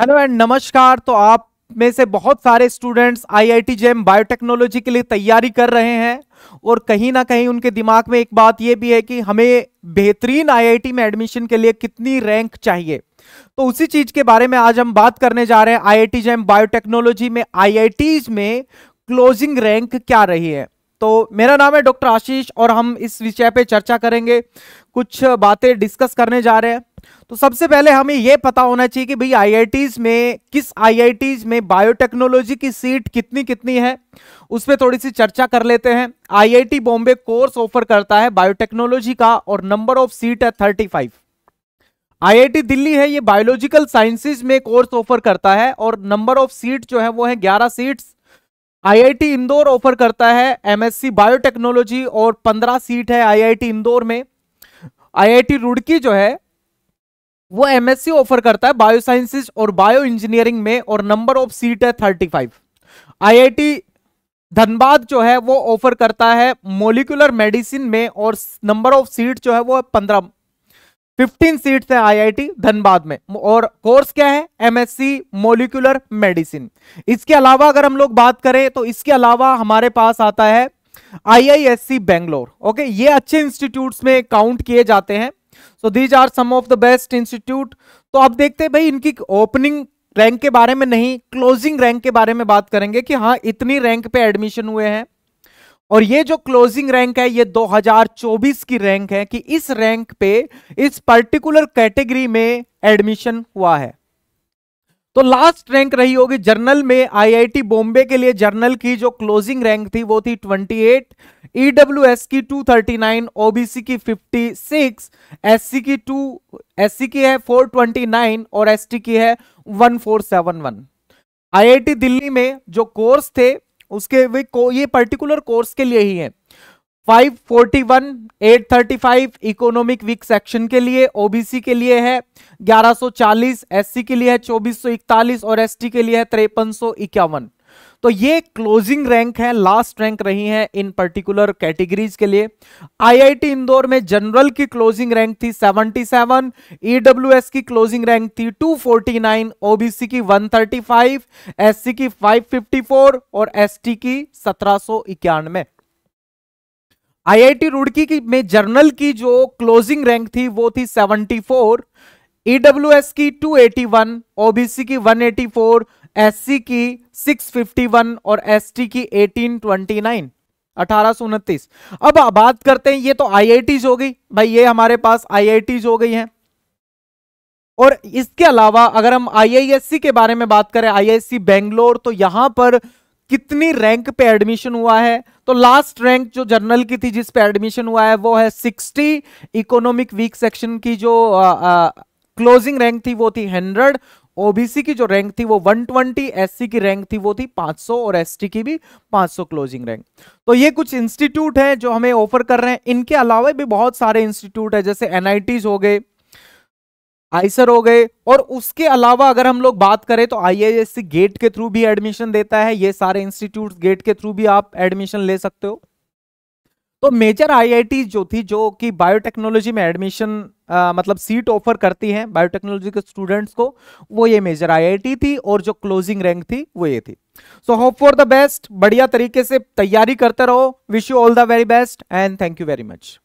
hello and नमस्कार तो आप में से बहुत सारे स्टूडेंट्स आईआईटी जेम बायोटेक्नोलॉजी के लिए तैयारी कर रहे हैं और कहीं ना कहीं उनके दिमाग में एक बात यह भी है कि हमें बेहतरीन आईआईटी में एडमिशन के लिए कितनी रैंक चाहिए तो उसी चीज के बारे में आज हम बात करने जा रहे हैं आईआईटी जेम बायोटेक्नोलॉजी में आई में क्लोजिंग रैंक क्या रही है तो मेरा नाम है डॉक्टर आशीष और हम इस विषय पर चर्चा करेंगे कुछ बातें डिस्कस करने जा रहे हैं तो सबसे पहले हमें यह पता होना चाहिए कि भाई आईआईटीज में किस आईआईटीज में बायोटेक्नोलॉजी की सीट कितनी कितनी है उस पर थोड़ी सी चर्चा कर लेते हैं आईआईटी बॉम्बे कोर्स ऑफर करता है बायोटेक्नोलॉजी का और नंबर ऑफ सीट है थर्टी आईआईटी दिल्ली है ये बायोलॉजिकल साइंसेज में कोर्स ऑफर करता है और नंबर ऑफ सीट जो है वो है ग्यारह सीट्स आईआईटी इंदौर ऑफर करता है एमएससी बायोटेक्नोलॉजी और पंद्रह सीट है आईआईटी इंदौर में आईआईटी रुड़की जो है वो एमएससी ऑफर करता है बायोसाइंसिस और बायो इंजीनियरिंग में और नंबर ऑफ सीट है थर्टी फाइव आई धनबाद जो है वो ऑफर करता है मोलिकुलर मेडिसिन में और नंबर ऑफ सीट जो है वो पंद्रह फिफ्टीन सीट्स है आईआईटी धनबाद में और कोर्स क्या है एमएससी मोलिकुलर मेडिसिन इसके अलावा अगर हम लोग बात करें तो इसके अलावा हमारे पास आता है आईआईएससी बेंगलोर ओके ये अच्छे इंस्टीट्यूट्स में काउंट किए जाते हैं so these are some of the best institute तो आप देखते हैं भाई इनकी ओपनिंग रैंक के बारे में नहीं क्लोजिंग रैंक के बारे में बात करेंगे कि हाँ इतनी रैंक पे एडमिशन हुए हैं और ये जो क्लोजिंग रैंक है ये 2024 की रैंक है कि इस रैंक पे इस पर्टिकुलर कैटेगरी में एडमिशन हुआ है तो लास्ट रैंक रही होगी जर्नल में आईआईटी बॉम्बे के लिए जर्नल की जो क्लोजिंग रैंक थी वो थी 28 ईडब्ल्यूएस e की 239 ओबीसी की 56 एससी की टू एस की है 429 और एसटी की है 1471 आईआईटी दिल्ली में जो कोर्स थे उसके वे को, ये पर्टिकुलर कोर्स के लिए ही है 541, 835 इकोनॉमिक वीक सेक्शन के लिए ओबीसी के लिए है 1140, एससी के लिए है 2441 और एसटी के लिए है तिरपन तो ये क्लोजिंग रैंक है लास्ट रैंक रही है इन पर्टिकुलर कैटेगरीज के लिए आईआईटी इंदौर में जनरल की क्लोजिंग रैंक थी 77, ईडब्ल्यूएस e की क्लोजिंग रैंक थी 249, ओबीसी की 135, एससी की 554 और एसटी की सत्रह इक्यानवे आईआईटी रुड़की की में जर्नल की जो क्लोजिंग रैंक थी वो थी 74 ईडब्ल्यूएस e की 281 ओबीसी की 184 एससी की 651 और एसटी की 1829 अठारह अब बात करते हैं ये तो आई हो गई भाई ये हमारे पास आई हो गई हैं और इसके अलावा अगर हम आई के बारे में बात करें आई बेंगलोर तो यहां पर कितनी रैंक पे एडमिशन हुआ है तो लास्ट रैंक जो जर्नल की थी जिस पे एडमिशन हुआ है वो है सिक्सटी इकोनॉमिक वीक सेक्शन की जो क्लोजिंग रैंक थी वो थी हंड्रेड ओबीसी की जो रैंक थी वो 120 एससी की रैंक थी वो थी 500 और एसटी की भी 500 क्लोजिंग रैंक तो ये कुछ इंस्टीट्यूट हैं जो हमें ऑफर कर रहे हैं इनके अलावा भी बहुत सारे इंस्टीट्यूट है जैसे एनआईटीज हो गए आइसर हो गए और उसके अलावा अगर हम लोग बात करें तो आईआईएससी गेट के थ्रू भी एडमिशन देता है ये सारे इंस्टीट्यूट गेट के थ्रू भी आप एडमिशन ले सकते हो तो मेजर आईआईटी जो थी जो कि बायोटेक्नोलॉजी में एडमिशन मतलब सीट ऑफर करती है बायोटेक्नोलॉजी के स्टूडेंट्स को वो ये मेजर आईआईटी थी और जो क्लोजिंग रैंक थी वो ये थी so hope for the best बढ़िया तरीके से तैयारी करते रहो wish you all the very best and thank you very much